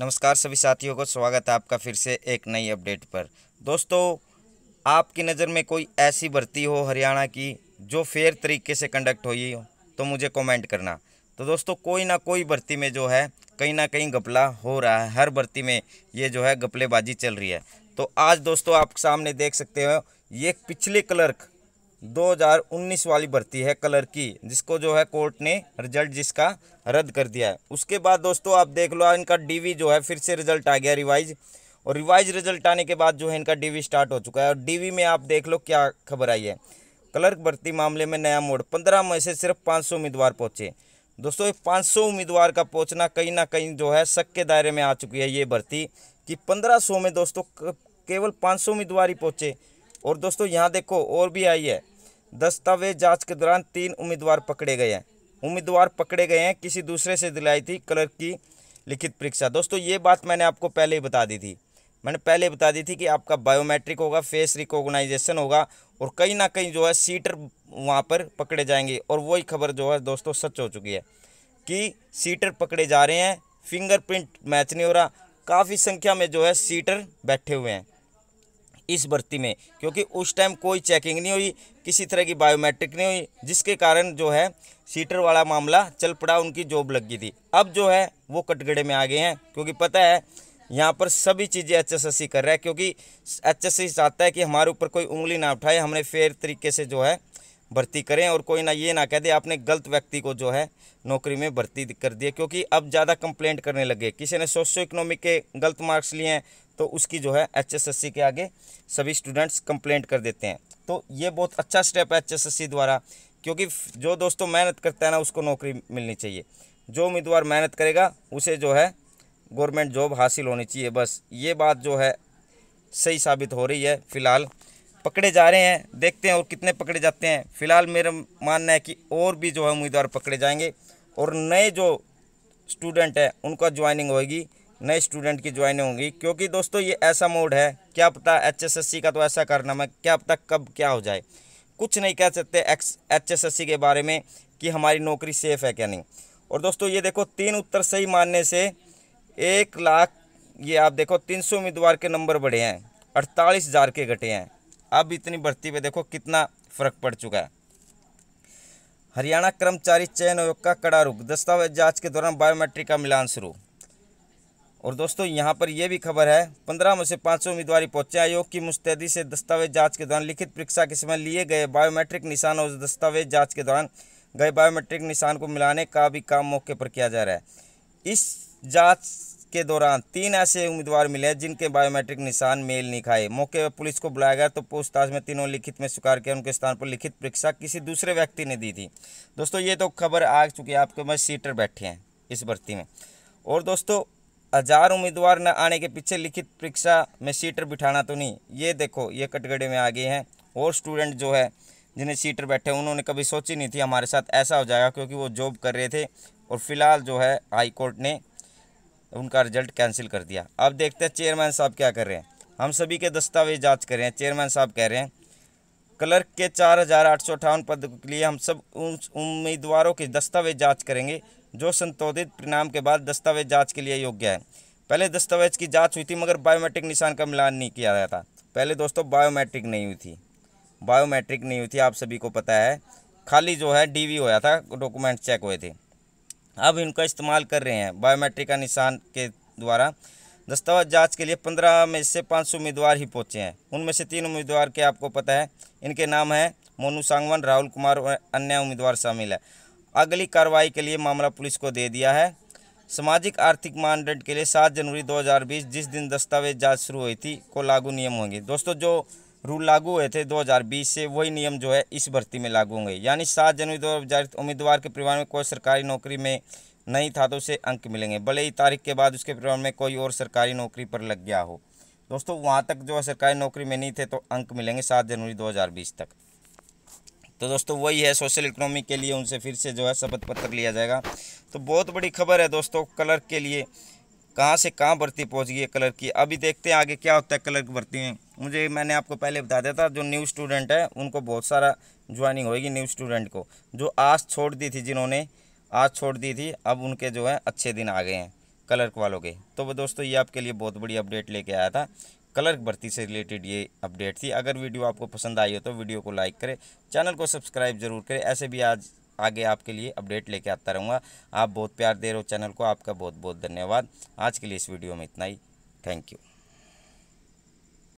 नमस्कार सभी साथियों को स्वागत है आपका फिर से एक नई अपडेट पर दोस्तों आपकी नज़र में कोई ऐसी भर्ती हो हरियाणा की जो फेयर तरीके से कंडक्ट हुई हो तो मुझे कमेंट करना तो दोस्तों कोई ना कोई भर्ती में जो है कहीं ना कहीं घपला हो रहा है हर भर्ती में ये जो है घपलेबाजी चल रही है तो आज दोस्तों आप सामने देख सकते हो ये पिछले क्लर्क 2019 वाली भर्ती है कलर की जिसको जो है कोर्ट ने रिजल्ट जिसका रद्द कर दिया है उसके बाद दोस्तों आप देख लो इनका डीवी जो है फिर से रिजल्ट आ गया रिवाइज और रिवाइज रिजल्ट आने के बाद जो है इनका डीवी स्टार्ट हो चुका है और डीवी में आप देख लो क्या खबर आई है क्लर्क भर्ती मामले में नया मोड़ पंद्रह मई से सिर्फ पाँच उम्मीदवार पहुँचे दोस्तों पाँच सौ उम्मीदवार का पहुँचना कहीं ना कहीं जो है शक के दायरे में आ चुकी है ये भर्ती कि पंद्रह सौ में दोस्तों केवल पाँच सौ उम्मीदवार ही पहुँचे और दोस्तों यहाँ देखो और भी आई है दस्तावेज जांच के दौरान तीन उम्मीदवार पकड़े गए हैं उम्मीदवार पकड़े गए हैं किसी दूसरे से दिलाई थी क्लर्क की लिखित परीक्षा दोस्तों ये बात मैंने आपको पहले ही बता दी थी मैंने पहले बता दी थी कि आपका बायोमेट्रिक होगा फेस रिकॉग्नाइजेशन होगा और कहीं ना कहीं जो है सीटर वहाँ पर पकड़े जाएंगे और वही खबर जो है दोस्तों सच हो चुकी है कि सीटर पकड़े जा रहे हैं फिंगरप्रिंट मैच नहीं हो रहा काफ़ी संख्या में जो है सीटर बैठे हुए हैं इस भर्ती में क्योंकि उस टाइम कोई चेकिंग नहीं हुई किसी तरह की बायोमेट्रिक नहीं हुई जिसके कारण जो है सीटर वाला मामला चल पड़ा उनकी जॉब लग गई थी अब जो है वो कटगड़े में आ गए हैं क्योंकि पता है यहाँ पर सभी चीज़ें एच एस कर रहा है क्योंकि एच एस चाहता है कि हमारे ऊपर कोई उंगली ना उठाए हमने फेयर तरीके से जो है भर्ती करें और कोई ना ये ना कह दे आपने गलत व्यक्ति को जो है नौकरी में भर्ती कर दिया क्योंकि अब ज़्यादा कंप्लेंट करने लगे किसी ने सोशो इकोनॉमिक के गलत मार्क्स लिए हैं तो उसकी जो है एचएसएससी के आगे सभी स्टूडेंट्स कंप्लेंट कर देते हैं तो ये बहुत अच्छा स्टेप है एच द्वारा क्योंकि जो दोस्तों मेहनत करता है ना उसको नौकरी मिलनी चाहिए जो उम्मीदवार मेहनत करेगा उसे जो है गवर्नमेंट जॉब हासिल होनी चाहिए बस ये बात जो है सही साबित हो रही है फ़िलहाल पकड़े जा रहे हैं देखते हैं और कितने पकड़े जाते हैं फिलहाल मेरा मानना है कि और भी जो है उम्मीदवार पकड़े जाएंगे और नए जो स्टूडेंट हैं उनका ज्वाइनिंग होगी नए स्टूडेंट की ज्वाइनिंग होगी क्योंकि दोस्तों ये ऐसा मोड है क्या पता एच का तो ऐसा करना मैं क्या पता कब क्या हो जाए कुछ नहीं कह सकते एक्स एस के बारे में कि हमारी नौकरी सेफ़ है क्या नहीं और दोस्तों ये देखो तीन उत्तर सही मानने से एक लाख ये आप देखो तीन सौ उम्मीदवार के नंबर बढ़े हैं अड़तालीस हज़ार के घटे हैं अब इतनी बढ़ती पे देखो कितना फर्क पड़ चुका है हरियाणा कर्मचारी चयन आयोग का कड़ा रुख दस्तावेज जांच के दौरान बायोमेट्रिक का मिलान शुरू और दोस्तों यहां पर यह भी खबर है पंद्रह में से पाँच उम्मीदवार पहुंचे आयोग की मुस्तैदी से दस्तावेज जांच के दौरान लिखित परीक्षा के समय लिए गए बायोमेट्रिक निशान और दस्तावेज जांच के दौरान गए बायोमेट्रिक निशान को मिलाने का भी काम मौके पर किया जा रहा है इस जाँच के दौरान तीन ऐसे उम्मीदवार मिले जिनके बायोमेट्रिक निशान मेल नहीं खाए मौके पर पुलिस को बुलाया गया तो पूछताछ में तीनों लिखित में स्वीकार किया उनके स्थान पर लिखित परीक्षा किसी दूसरे व्यक्ति ने दी थी दोस्तों ये तो खबर आ चुकी है आपके मैं सीटर बैठे हैं इस भर्ती में और दोस्तों हजार उम्मीदवार न आने के पीछे लिखित परीक्षा में सीटर बिठाना तो नहीं ये देखो ये कटगड़े में आ गए हैं और स्टूडेंट जो है जिन्हें सीटर बैठे उन्होंने कभी सोची नहीं थी हमारे साथ ऐसा हो जाएगा क्योंकि वो जॉब कर रहे थे और फिलहाल जो है हाई कोर्ट ने उनका रिजल्ट कैंसिल कर दिया अब देखते हैं चेयरमैन साहब क्या कर रहे हैं हम सभी के दस्तावेज जाँच कर रहे हैं चेयरमैन साहब कह रहे हैं क्लर्क के चार हज़ार आठ सौ अठावन पद के लिए हम सब उन उम्मीदवारों के दस्तावेज जाँच करेंगे जो संतोधित परिणाम के बाद दस्तावेज जाँच के लिए योग्य है पहले दस्तावेज की जाँच हुई थी मगर बायोमेट्रिक निशान का मिलान नहीं किया गया था पहले दोस्तों बायोमेट्रिक नहीं हुई थी बायोमेट्रिक नहीं हुई थी आप सभी को पता है खाली जो है डीवी होया था डॉक्यूमेंट चेक हुए थे अब इनका इस्तेमाल कर रहे हैं बायोमेट्रिक का निशान के द्वारा दस्तावेज जांच के लिए पंद्रह में से पाँच सौ उम्मीदवार ही पहुंचे हैं उनमें से तीन उम्मीदवार के आपको पता है इनके नाम हैं मोनू सांगवन राहुल कुमार और अन्य उम्मीदवार शामिल है अगली कार्रवाई के लिए मामला पुलिस को दे दिया है सामाजिक आर्थिक मानदंड के लिए सात जनवरी दो जिस दिन दस्तावेज जाँच शुरू हुई थी को लागू नियम होंगे दोस्तों जो रूल लागू हुए थे 2020 से वही नियम जो है इस भर्ती में लागू होंगे यानी सात जनवरी दो हज़ार उम्मीदवार के परिवार में कोई सरकारी नौकरी में नहीं था तो उसे अंक मिलेंगे भले ही तारीख के बाद उसके परिवार में कोई और सरकारी नौकरी पर लग गया हो दोस्तों वहाँ तक जो है सरकारी नौकरी में नहीं थे तो अंक मिलेंगे सात जनवरी दो तक तो दोस्तों वही है सोशल इकोनॉमी के लिए उनसे फिर से जो है शपथ पत्र लिया जाएगा तो बहुत बड़ी खबर है दोस्तों क्लर्क के लिए कहाँ से कहाँ भर्ती पहुँच गई है कलर की अभी देखते हैं आगे क्या होता है कलर की भर्ती में मुझे मैंने आपको पहले बता दिया था जो न्यू स्टूडेंट है उनको बहुत सारा ज्वाइनिंग होगी न्यू स्टूडेंट को जो आज छोड़ दी थी जिन्होंने आज छोड़ दी थी अब उनके जो है अच्छे दिन आ गए हैं कलर वालों के तो वो दोस्तों ये आपके लिए बहुत बड़ी अपडेट लेके आया था कलर भर्ती से रिलेटेड ये अपडेट थी अगर वीडियो आपको पसंद आई हो तो वीडियो को लाइक करें चैनल को सब्सक्राइब जरूर करें ऐसे भी आज आगे आपके लिए अपडेट लेके आता रहूँगा आप बहुत प्यार दे रहे हो चैनल को आपका बहुत बहुत धन्यवाद आज के लिए इस वीडियो में इतना ही थैंक यू